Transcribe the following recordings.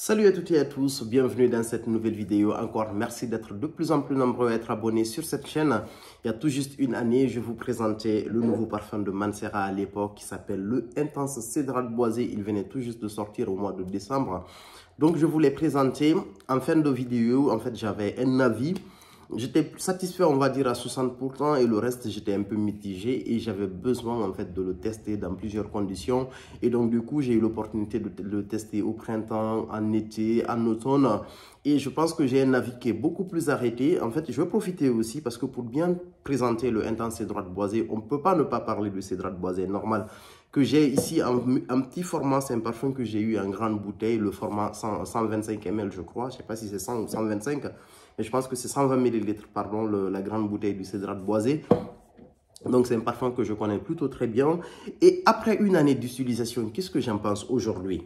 Salut à toutes et à tous, bienvenue dans cette nouvelle vidéo. Encore merci d'être de plus en plus nombreux à être abonnés sur cette chaîne. Il y a tout juste une année, je vous présentais le nouveau parfum de Mansera à l'époque qui s'appelle le Intense Cédral Boisé. Il venait tout juste de sortir au mois de décembre. Donc je vous l'ai présenté en fin de vidéo. En fait, j'avais un avis j'étais satisfait, on va dire, à 60% et le reste, j'étais un peu mitigé et j'avais besoin, en fait, de le tester dans plusieurs conditions. Et donc, du coup, j'ai eu l'opportunité de le tester au printemps, en été, en automne. Et je pense que j'ai un avis qui est beaucoup plus arrêté. En fait, je vais profiter aussi parce que pour bien présenter le intense cédrate boisé, on ne peut pas ne pas parler de cédrate boisé normal que j'ai ici un, petit format, c'est un parfum que j'ai eu en grande bouteille, le format 125 ml je crois, je sais pas si c'est 100 ou 125, mais je pense que c'est 120 ml, pardon, la grande bouteille du Cédrat Boisé. Donc c'est un parfum que je connais plutôt très bien. Et après une année d'utilisation, qu'est-ce que j'en pense aujourd'hui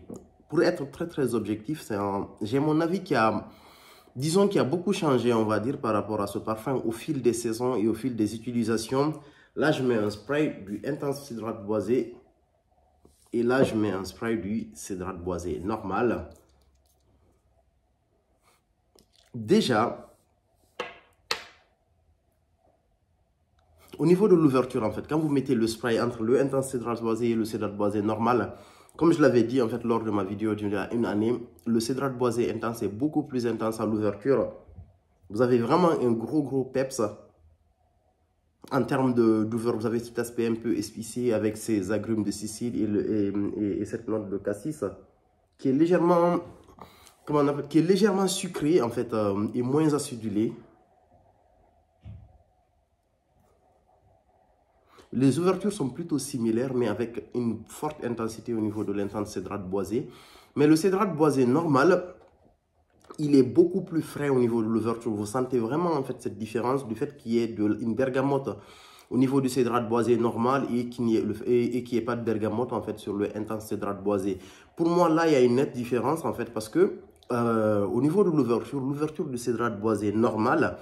Pour être très très objectif, j'ai mon avis qui a, disons qui a beaucoup changé, on va dire, par rapport à ce parfum au fil des saisons et au fil des utilisations. Là, je mets un spray du Intense Cédrate Boisé et là, je mets un spray du de boisé normal. Déjà, au niveau de l'ouverture, en fait, quand vous mettez le spray entre le intense cédrat boisé et le cédrat boisé normal, comme je l'avais dit en fait lors de ma vidéo d'une année, le cédrat boisé intense est beaucoup plus intense à l'ouverture. Vous avez vraiment un gros gros peps en termes de vous avez cet aspect un peu espicé avec ces agrumes de Sicile et, cette note de cassis qui est légèrement, comment on qui est légèrement sucrée en fait euh, et moins acidulée. Les ouvertures sont plutôt similaires mais avec une forte intensité au niveau de l'intense cédrate boisée. Mais le cédrate boisé normal, il est beaucoup plus frais au niveau de l'ouverture. Vous sentez vraiment en fait cette différence du fait qu'il y ait une bergamote au niveau du cédrate boisé normal et qu'il n'y ait, et, et pas de bergamote en fait sur le intense cédrate boisé. Pour moi là il y a une nette différence en fait parce que euh, au niveau de l'ouverture, l'ouverture du cédrate boisé normal,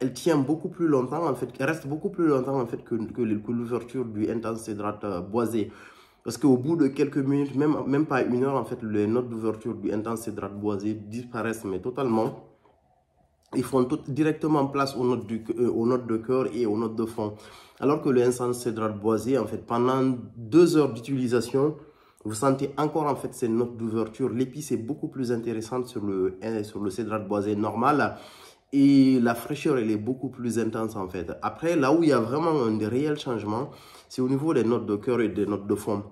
elle tient beaucoup plus longtemps en fait, elle reste beaucoup plus longtemps en fait que, que, l'ouverture du intense cédrate euh, boisé. Parce qu'au bout de quelques minutes, même, même pas une heure, en fait, les notes d'ouverture du intense hydrate boisé disparaissent, mais totalement. Ils font directement place aux notes, du, euh, aux notes de cœur et aux notes de fond. Alors que le intense cédrate boisé, en fait, pendant deux heures d'utilisation, vous sentez encore en fait ces notes d'ouverture. L'épice est beaucoup plus intéressante sur le, euh, sur le cèdre boisé normal et la fraîcheur, elle est beaucoup plus intense en fait. Après, là où il y a vraiment un réel changement, c'est au niveau des notes de cœur et des notes de fond.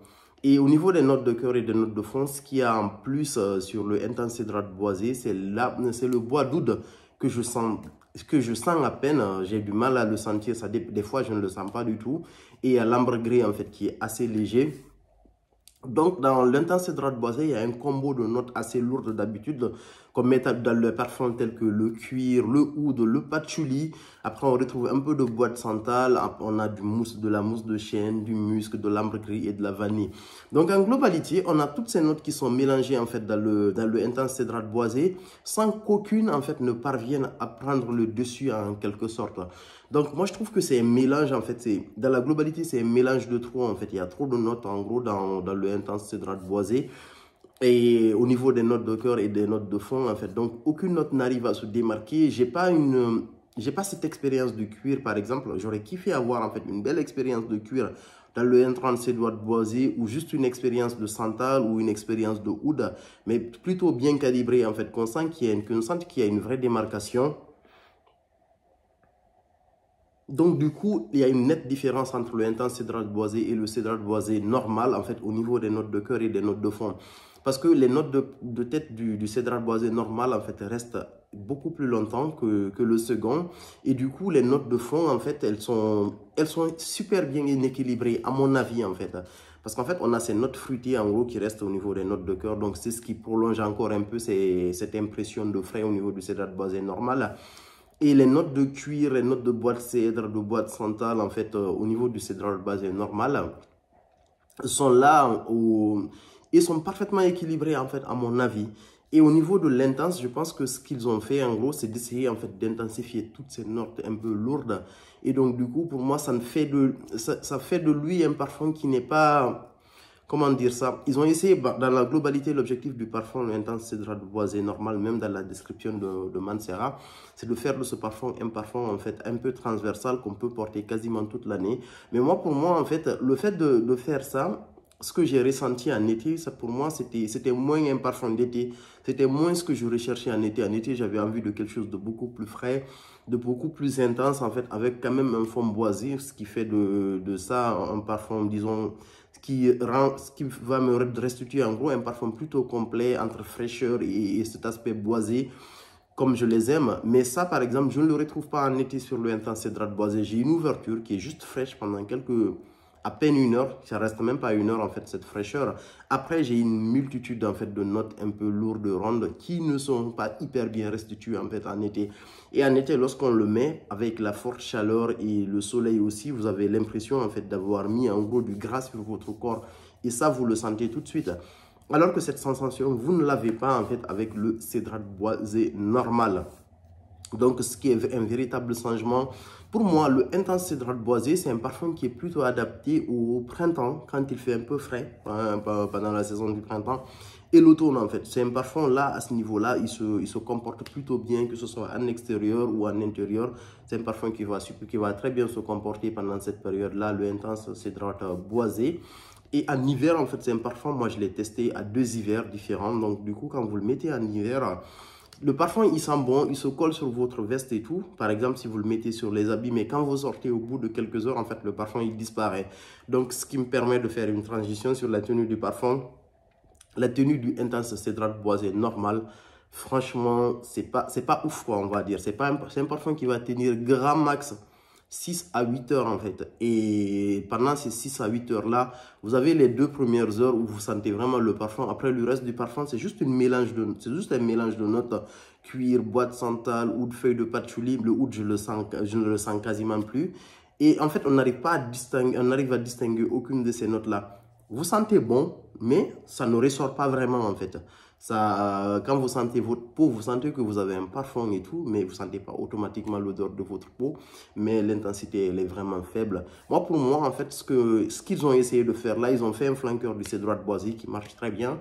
Et au niveau des notes de cœur et des notes de fond, ce qu'il y a en plus euh, sur le Intense Hydrate boisé, c'est le bois d'oud que je sens que je sens à peine, j'ai du mal à le sentir, ça, des, fois je ne le sens pas du tout. Et il y a l'ambre gris en fait qui est assez léger donc, dans l'Intense de Boisé, il y a un combo de notes assez lourdes d'habitude, comme met dans le parfum tel que le cuir, le oud, le patchouli. Après, on retrouve un peu de bois de santal, on a du mousse, de la mousse de chêne, du musc, de l'ambre gris et de la vanille. Donc, en globalité, on a toutes ces notes qui sont mélangées, en fait, dans le, dans le intensité de boisée, sans qu'aucune, en fait, ne parvienne à prendre le dessus, en quelque sorte. Donc moi je trouve que c'est un mélange en fait, dans la globalité c'est un mélange de trop en fait, il y a trop de notes en gros dans, le intense de boisé et au niveau des notes de cœur et des notes de fond en fait. Donc aucune note n'arrive à se démarquer, j'ai pas une j'ai pas cette expérience de cuir par exemple, j'aurais kiffé avoir en fait une belle expérience de cuir dans le n 30 boisé ou juste une expérience de santal ou une expérience de ouda mais plutôt bien calibré, en fait, qu'on sent qu'il y une, qu'il y a une vraie démarcation donc, du coup, il y a une nette différence entre le intense cédrate boisé et le cédrate boisé normal, en fait, au niveau des notes de cœur et des notes de fond. Parce que les notes de, tête du, du boisé normal, en fait, restent beaucoup plus longtemps que, le second. Et du coup, les notes de fond, en fait, elles sont, super bien équilibrées, à mon avis, en fait. Parce qu'en fait, on a ces notes fruitées, en gros, qui restent au niveau des notes de cœur. Donc, c'est ce qui prolonge encore un peu cette impression de frais au niveau du cédrate boisé normal. Et les notes de cuir, les notes de bois de cèdre, de bois de santal, en fait, euh, au niveau du cèdre basé normal, sont là, euh, où, ils sont parfaitement équilibrés, en fait, à mon avis. Et au niveau de l'intense, je pense que ce qu'ils ont fait, en gros, c'est d'essayer, en fait, d'intensifier toutes ces notes un peu lourdes. Et donc, du coup, pour moi, ça, ne fait, de, ça fait de lui un parfum qui n'est pas comment dire ça Ils ont essayé, bah, dans la globalité, l'objectif du parfum intense, c'est de Boisé, normal, même dans la description de, de Mansera, c'est de faire de ce parfum un parfum, en fait, un peu transversal qu'on peut porter quasiment toute l'année. Mais moi, pour moi, en fait, le fait de, faire ça, ce que j'ai ressenti en été, ça pour moi, c'était moins un parfum d'été. C'était moins ce que je recherchais en été. En été, j'avais envie de quelque chose de beaucoup plus frais, de beaucoup plus intense, en fait, avec quand même un fond boisé, ce qui fait de, de ça un parfum, disons, ce qui, rend, ce qui va me restituer en gros un parfum plutôt complet entre fraîcheur et, cet aspect boisé comme je les aime. Mais ça, par exemple, je ne le retrouve pas en été sur le intense de boisé. J'ai une ouverture qui est juste fraîche pendant quelques à peine une heure, ça reste même pas une heure en fait cette fraîcheur. Après j'ai une multitude en fait de notes un peu lourdes, rondes, qui ne sont pas hyper bien restituées en fait en été. Et en été lorsqu'on le met avec la forte chaleur et le soleil aussi, vous avez l'impression en fait d'avoir mis en gros du gras sur votre corps et ça vous le sentez tout de suite. Alors que cette sensation, vous ne l'avez pas en fait avec le cédrat boisé normal. Donc, ce qui est un véritable changement. Pour moi, le Intense Cédral Boisé, c'est un parfum qui est plutôt adapté au printemps, quand il fait un peu frais, hein, pendant la saison du printemps, et l'automne en fait. C'est un parfum là, à ce niveau-là, il se, il se comporte plutôt bien, que ce soit en extérieur ou en intérieur. C'est un parfum qui va, qui va très bien se comporter pendant cette période-là, le Intense Cédral Boisé. Et en hiver, en fait, c'est un parfum, moi je l'ai testé à deux hivers différents. Donc, du coup, quand vous le mettez en hiver, le parfum, il sent bon, il se colle sur votre veste et tout. Par exemple, si vous le mettez sur les habits, mais quand vous sortez au bout de quelques heures, en fait, le parfum, il disparaît. Donc, ce qui me permet de faire une transition sur la tenue du parfum. La tenue du Intense Cédrat Boisé normal, franchement, c'est pas, pas ouf, quoi, on va dire. C'est un parfum qui va tenir grand max 6 à 8 heures en fait. Et pendant ces 6 à 8 heures là, vous avez les deux premières heures où vous sentez vraiment le parfum. Après le reste du parfum, c'est juste, une mélange de, juste un mélange de notes cuir, boîte santal, de feuille de patchouli. Le oud, je, le sens, je ne le sens quasiment plus. Et en fait, on n'arrive pas à distinguer, on n'arrive à distinguer aucune de ces notes là. Vous sentez bon, mais ça ne ressort pas vraiment en fait. Ça, euh, quand vous sentez votre peau, vous sentez que vous avez un parfum et tout, mais vous ne sentez pas automatiquement l'odeur de votre peau, mais l'intensité, elle est vraiment faible. Moi, pour moi, en fait, ce qu'ils ce qu'ils ont essayé de faire là, ils ont fait un flanqueur du de Boisy qui marche très bien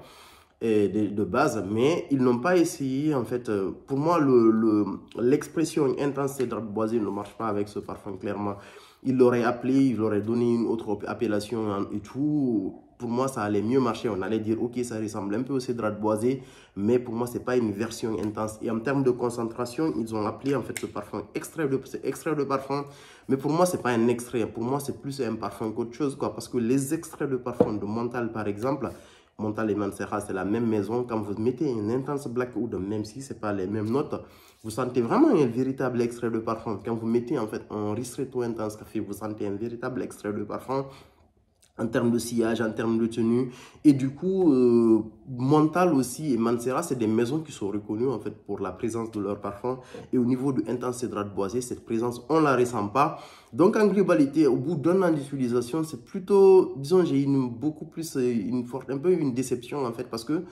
et de, base, mais ils n'ont pas essayé, en fait, euh, pour moi, l'expression le, l'expression intense de Boisy ne marche pas avec ce parfum, clairement. Ils l'auraient appelé, ils l'auraient donné une autre appellation et tout, pour moi, ça allait mieux marcher. On allait dire, ok, ça ressemble un peu au cédrat boisé, mais pour moi, c'est pas une version intense. Et en termes de concentration, ils ont appelé en fait ce parfum extrait de, extrait de parfum. Mais pour moi, c'est pas un extrait. Pour moi, c'est plus un parfum qu'autre chose, quoi. Parce que les extraits de parfum de Montal, par exemple, Montal et Mansera, c'est la même maison. Quand vous mettez une intense Black de même si c'est pas les mêmes notes, vous sentez vraiment un véritable extrait de parfum. Quand vous mettez en fait un ristretto intense café, vous sentez un véritable extrait de parfum en termes de sillage, en termes de tenue. Et du coup, euh, Mental aussi et Mansera, c'est des maisons qui sont reconnues en fait pour la présence de leur parfum. Et au niveau de Intense de Boisé, cette présence, on la ressent pas. Donc en globalité, au bout d'un an d'utilisation, c'est plutôt, disons, j'ai eu beaucoup plus, euh, une forte, un peu une déception en fait parce que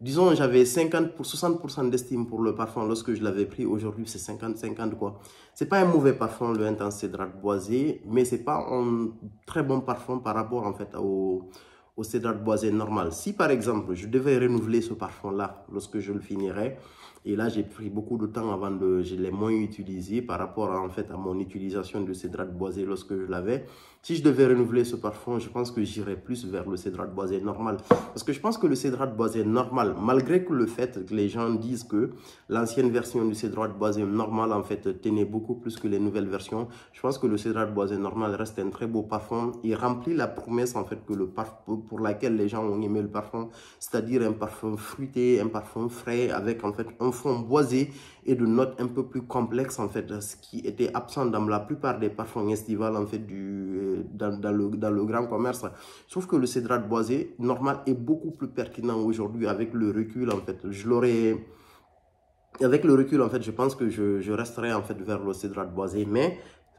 disons, j'avais 50 pour 60% d'estime pour le parfum lorsque je l'avais pris. Aujourd'hui, c'est 50-50 quoi. C'est pas un mauvais parfum, le intense Cédrate boisé, mais c'est pas un très bon parfum par rapport en fait au, au boisé normal. Si par exemple, je devais renouveler ce parfum là lorsque je le finirais, et là, j'ai pris beaucoup de temps avant de, je l'ai moins utilisé par rapport à, en fait à mon utilisation de Cédrate boisé lorsque je l'avais. Si je devais renouveler ce parfum, je pense que j'irais plus vers le cèdre boisé normal. Parce que je pense que le cèdre boisé normal, malgré que le fait que les gens disent que l'ancienne version du cédrat boisé normal, en fait, tenait beaucoup plus que les nouvelles versions, je pense que le cèdre boisé normal reste un très beau parfum. Il remplit la promesse, en fait, que le parfum, pour laquelle les gens ont aimé le parfum, c'est-à-dire un parfum fruité, un parfum frais, avec, en fait, un fond boisé de notes un peu plus complexes en fait, ce qui était absent dans la plupart des parfums estivales en fait du, euh, dans, dans, le, dans le grand commerce. Sauf que le cédrat boisé normal est beaucoup plus pertinent aujourd'hui avec le recul en fait. Je l'aurais avec le recul, en fait, je pense que je, je resterai en fait vers le cédrat boisé, mais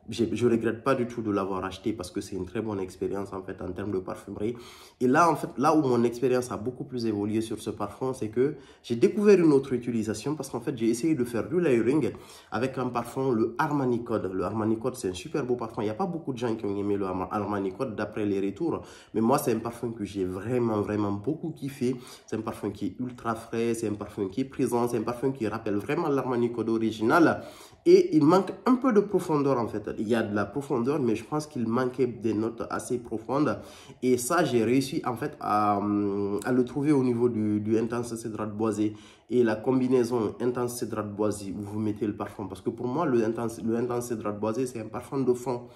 je ne regrette pas du tout de l'avoir acheté parce que c'est une très bonne expérience en fait en termes de parfumerie. Et là, en fait, là où mon expérience a beaucoup plus évolué sur ce parfum, c'est que j'ai découvert une autre utilisation parce qu'en fait, j'ai essayé de faire du layering avec un parfum, le Armani Code. Le Armani Code, c'est un super beau parfum. Il n'y a pas beaucoup de gens qui ont aimé le Armani Code d'après les retours. Mais moi, c'est un parfum que j'ai vraiment, vraiment beaucoup kiffé. C'est un parfum qui est ultra frais, c'est un parfum qui est présent, c'est un parfum qui rappelle vraiment l'Armani Code original. Et il manque un peu de profondeur en fait il y a de la profondeur, mais je pense qu'il manquait des notes assez profondes. Et ça, j'ai réussi en fait à, euh, le trouver au niveau du, du intense cédrate boisé. Et la combinaison intense cédrate boisé, où vous mettez le parfum. Parce que pour moi, le intense, le intense cédrate boisé, c'est un parfum de fond.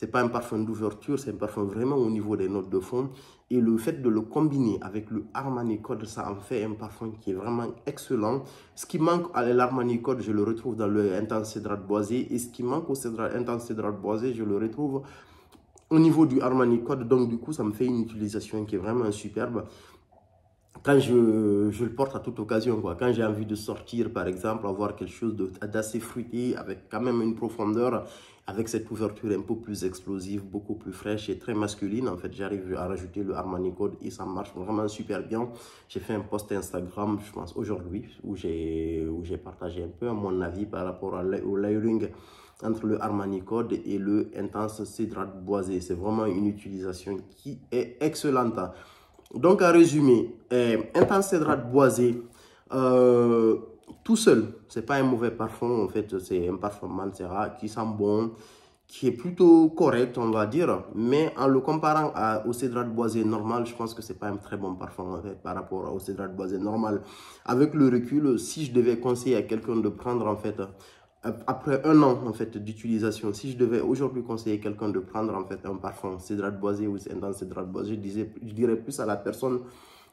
C'est pas un parfum d'ouverture, c'est un parfum vraiment au niveau des notes de fond. Et le fait de le combiner avec le Armani Code, ça en fait un parfum qui est vraiment excellent. Ce qui manque à l'Armani Code, je le retrouve dans le Intense Cédrat Boisé. Et ce qui manque au Intense Cédrat Boisé, je le retrouve au niveau du Armani Code. Donc, du coup, ça me fait une utilisation qui est vraiment superbe quand je, je, le porte à toute occasion, quoi. quand j'ai envie de sortir, par exemple, avoir quelque chose d'assez fruité, avec quand même une profondeur, avec cette ouverture un peu plus explosive, beaucoup plus fraîche et très masculine, en fait, j'arrive à rajouter le Armani Code et ça marche vraiment super bien. J'ai fait un post Instagram, je pense, aujourd'hui, où j'ai partagé un peu mon avis par rapport au layering entre le Armani Code et le Intense Cédrate Boisé. C'est vraiment une utilisation qui est excellente. Donc, en résumé, euh, un Cédrate boisé, euh, tout seul, c'est pas un mauvais parfum, en fait, c'est un parfum Mancera qui sent bon, qui est plutôt correct, on va dire. Mais en le comparant à, au de boisé normal, je pense que c'est pas un très bon parfum en fait, par rapport au de boisé normal. Avec le recul, si je devais conseiller à quelqu'un de prendre en fait après un an en fait d'utilisation, si je devais aujourd'hui conseiller quelqu'un de prendre en fait un parfum Cédrat Boisé ou Intense Cédrat Boisé, je, je dirais plus à la personne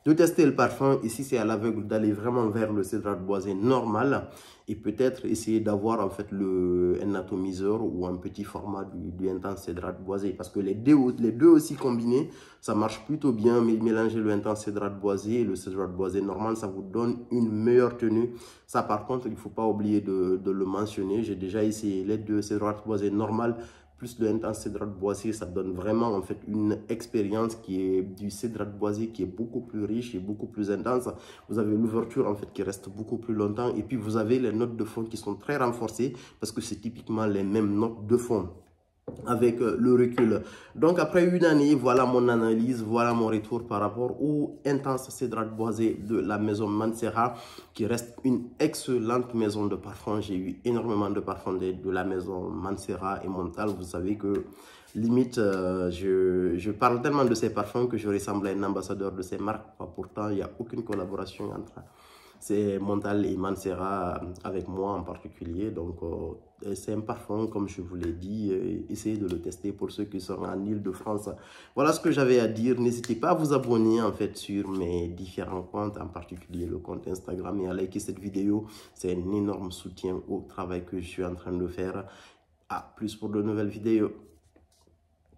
de tester le parfum. Ici, c'est à l'aveugle d'aller vraiment vers le cédrat boisé normal et peut-être essayer d'avoir en fait le, un atomiseur ou un petit format du, intense cèdre boisé parce que les deux, les deux aussi combinés, ça marche plutôt bien. Mais mélanger le intense cèdre boisé et le cédrat boisé normal, ça vous donne une meilleure tenue. Ça, par contre, il ne faut pas oublier de, le mentionner. J'ai déjà essayé les deux cèdre boisé normal plus de temps Cédrat de Boisier, ça donne vraiment en fait une expérience qui est du Cédrat de qui est beaucoup plus riche et beaucoup plus intense. Vous avez l'ouverture en fait qui reste beaucoup plus longtemps et puis vous avez les notes de fond qui sont très renforcées parce que c'est typiquement les mêmes notes de fond avec euh, le recul. Donc après une année, voilà mon analyse, voilà mon retour par rapport au Intense Cédrat Boisé de la maison Mansera qui reste une excellente maison de parfum. J'ai eu énormément de parfums de, de, la maison Mansera et Montal. Vous savez que limite, euh, je, je, parle tellement de ces parfums que je ressemble à un ambassadeur de ces marques. Pourtant, il n'y a aucune collaboration entre c'est Montal et Mansera euh, avec moi en particulier. Donc, euh, c'est un parfum, comme je vous l'ai dit. Euh, essayez de le tester pour ceux qui sont en Ile-de-France. Voilà ce que j'avais à dire. N'hésitez pas à vous abonner en fait sur mes différents comptes, en particulier le compte Instagram et à liker cette vidéo. C'est un énorme soutien au travail que je suis en train de faire. À plus pour de nouvelles vidéos.